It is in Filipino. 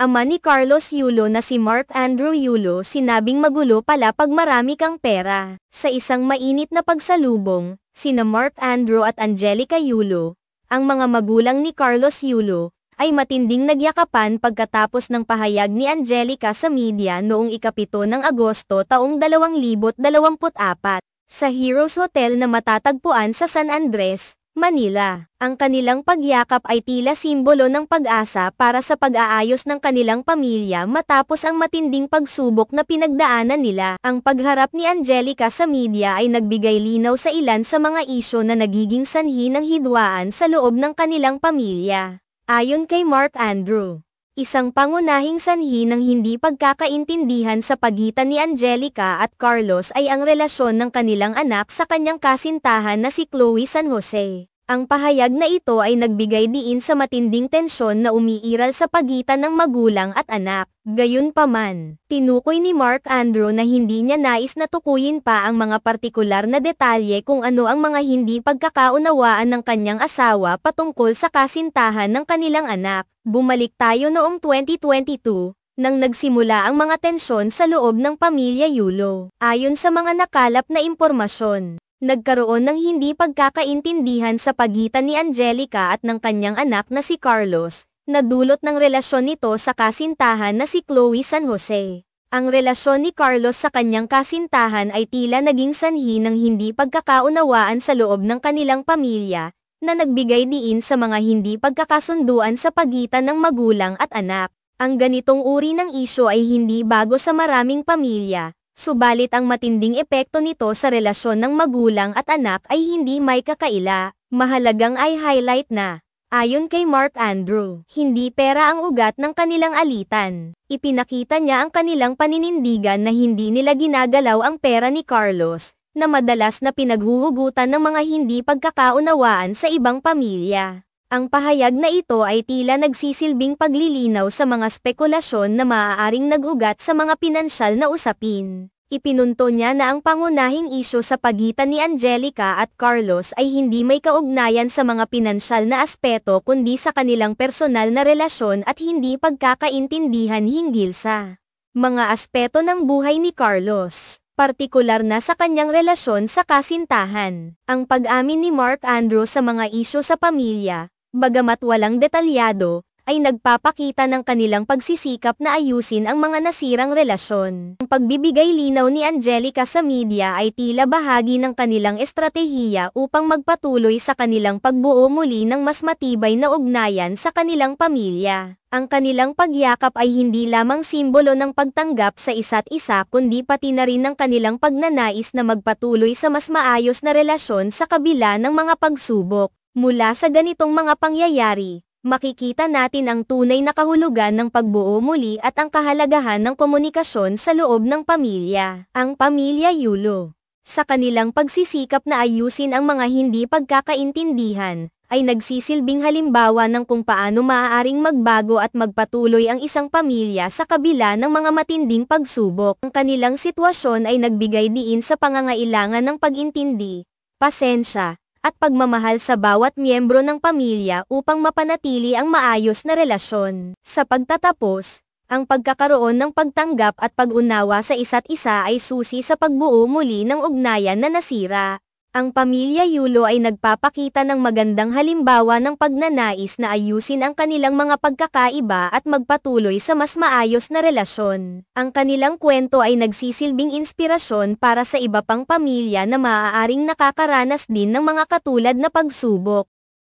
ama ni Carlos Yulo na si Mark Andrew Yulo sinabing magulo pala pag marami kang pera. Sa isang mainit na pagsalubong, sina Mark Andrew at Angelica Yulo, ang mga magulang ni Carlos Yulo, ay matinding nagyakapan pagkatapos ng pahayag ni Angelica sa media noong ikapito ng Agosto taong 2024 sa Heroes Hotel na matatagpuan sa San Andres, Manila. Ang kanilang pagyakap ay tila simbolo ng pag-asa para sa pag-aayos ng kanilang pamilya matapos ang matinding pagsubok na pinagdaanan nila. Ang pagharap ni Angelica sa media ay nagbigay linaw sa ilan sa mga isyo na nagiging sanhi ng hidwaan sa loob ng kanilang pamilya. Ayon kay Mark Andrew. Isang pangunahing sanhi ng hindi pagkakaintindihan sa pagitan ni Angelica at Carlos ay ang relasyon ng kanilang anak sa kanyang kasintahan na si Chloe San Jose. Ang pahayag na ito ay nagbigay diin sa matinding tensyon na umiiral sa pagitan ng magulang at anak. Gayunpaman, tinukoy ni Mark Andrew na hindi niya nais na tukuyin pa ang mga partikular na detalye kung ano ang mga hindi pagkakaunawaan ng kanyang asawa patungkol sa kasintahan ng kanilang anak. Bumalik tayo noong 2022, nang nagsimula ang mga tensyon sa loob ng pamilya Yulo. Ayon sa mga nakalap na impormasyon, nagkaroon ng hindi pagkakaintindihan sa pagitan ni Angelica at ng kanyang anak na si Carlos, na dulot ng relasyon nito sa kasintahan na si Chloe San Jose. Ang relasyon ni Carlos sa kanyang kasintahan ay tila naging sanhi ng hindi pagkakaunawaan sa loob ng kanilang pamilya, na nagbigay diin sa mga hindi pagkakasunduan sa pagitan ng magulang at anak. Ang ganitong uri ng isyo ay hindi bago sa maraming pamilya, Subalit ang matinding epekto nito sa relasyon ng magulang at anak ay hindi may kakaila, mahalagang ay highlight na. Ayon kay Mark Andrew, hindi pera ang ugat ng kanilang alitan. Ipinakita niya ang kanilang paninindigan na hindi nila ginagalaw ang pera ni Carlos, na madalas na pinaghuhugutan ng mga hindi pagkakaunawaan sa ibang pamilya. Ang pahayag na ito ay tila nagsisilbing paglilinaw sa mga spekulasyon na maaaring nagugat sa mga pinansyal na usapin. Ipinunto niya na ang pangunahing isyo sa pagitan ni Angelica at Carlos ay hindi may kaugnayan sa mga pinansyal na aspeto kundi sa kanilang personal na relasyon at hindi pagkakaintindihan hinggil sa mga aspeto ng buhay ni Carlos partikular na sa kanyang relasyon sa kasintahan. Ang pag-amin ni Mark Andrew sa mga isyo sa pamilya, bagamat walang detalyado, ay nagpapakita ng kanilang pagsisikap na ayusin ang mga nasirang relasyon. Ang pagbibigay linaw ni Angelica sa media ay tila bahagi ng kanilang estratehiya upang magpatuloy sa kanilang pagbuo muli ng mas matibay na ugnayan sa kanilang pamilya. Ang kanilang pagyakap ay hindi lamang simbolo ng pagtanggap sa isa't isa kundi pati na rin ng kanilang pagnanais na magpatuloy sa mas maayos na relasyon sa kabila ng mga pagsubok. Mula sa ganitong mga pangyayari, makikita natin ang tunay na kahulugan ng pagbuo muli at ang kahalagahan ng komunikasyon sa loob ng pamilya, ang pamilya Yulo. Sa kanilang pagsisikap na ayusin ang mga hindi pagkakaintindihan, ay nagsisilbing halimbawa ng kung paano maaaring magbago at magpatuloy ang isang pamilya sa kabila ng mga matinding pagsubok. Ang kanilang sitwasyon ay nagbigay diin sa pangangailangan ng pagintindi, pasensya, at pagmamahal sa bawat miyembro ng pamilya upang mapanatili ang maayos na relasyon. Sa pagtatapos, ang pagkakaroon ng pagtanggap at pag-unawa sa isa't isa ay susi sa pagbuo muli ng ugnayan na nasira. Ang pamilya Yulo ay nagpapakita ng magandang halimbawa ng pagnanais na ayusin ang kanilang mga pagkakaiba at magpatuloy sa mas maayos na relasyon. Ang kanilang kwento ay nagsisilbing inspirasyon para sa iba pang pamilya na maaaring nakakaranas din ng mga katulad na pagsubok.